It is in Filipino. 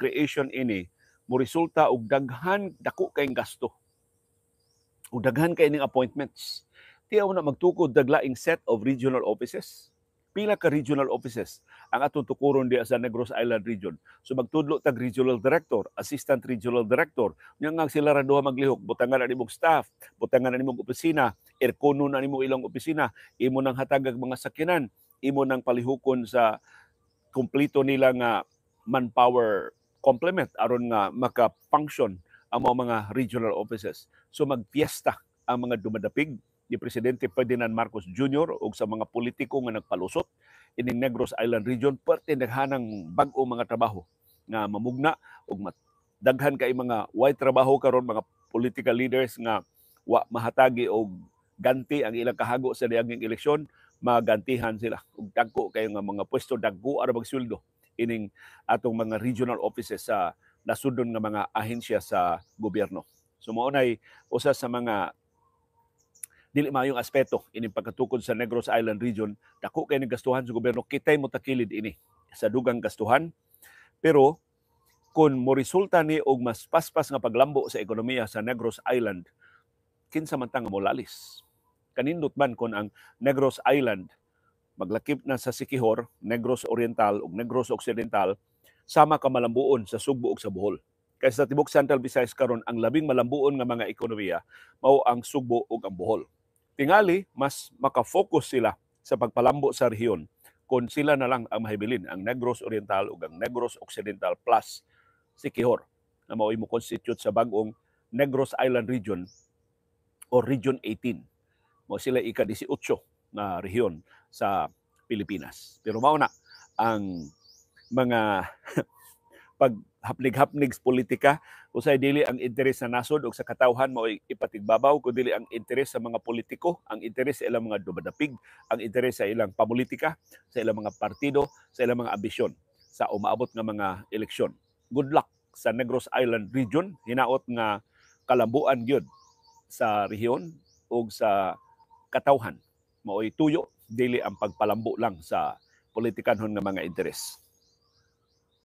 creation ini mo resulta og daghan dako kay gasto og daghan kay ning appointments tiyaw na magtukod daglaing set of regional offices pila ka regional offices ang atong tukuron diya sa Negros Island region. So magtudlo tag regional director, assistant regional director, nya nga sila ra duha maglihok, butangan na nimong staff, butangan na nimong opisina, erkono na nimong ilang opisina, imo nang hatagag mga sakinan imo nang palihukon sa kumpleto nila nga manpower complement aron nga maka-function ang mga, mga regional offices. So magpiesta ang mga dumadapig ni Presidente Ferdinand Marcos Jr. o sa mga politiko nga nagpalusot ining Negros Island Region parte naghanang bag-o mga trabaho nga mamugna o daghan kay mga white trabaho karon mga political leaders nga wa mahatagi og ganti ang ilang kahago sa diyang eleksyon magantihan sila og dagko kay nga mga pwesto dagko ara magsweldo ining atong mga regional offices sa nasudnon nga mga ahensya sa gobyerno. So mao nay usa sa mga dili maayong aspeto ining pagkatukod sa Negros Island region dako kay ning gastuhan sa gobyerno kitay mo takilid ini sa dugang gastuhan pero kung mo resulta ni og mas paspas nga paglambo sa ekonomiya sa Negros Island kinsa man tanga mo lalis kanindot man kon ang Negros Island maglakip na sa Sikihor, Negros Oriental ug Negros Occidental sama ka malambuon sa Sugbo ug sa Bohol. Kaysa sa tibok Central Visayas karon ang labing malambuon nga mga ekonomiya mao ang Sugbo ug ang Bohol. Tingali mas maka-focus sila sa pagpalambo sa rehiyon kung sila na lang ang mahibilin ang Negros Oriental ug ang Negros Occidental plus Sikihor na mao'y mo constitute sa bagong Negros Island Region o Region 18. Mao sila ika-18 na rehiyon sa Pilipinas. Pero mauna ang mga paghaplig-hapnig politika usay dili ang interes sa nasod o sa katawhan mao ipatigbabaw kun dili ang interes sa mga politiko, ang interes sa ilang mga dumadapig, ang interes sa ilang pamolitika, sa ilang mga partido, sa ilang mga ambisyon sa umaabot nga mga eleksyon. Good luck sa Negros Island region hinaot nga kalambuan gyud sa rehiyon ug sa katawhan maoy tuyo dili ang pagpalambo lang sa politikanhon nga mga interes.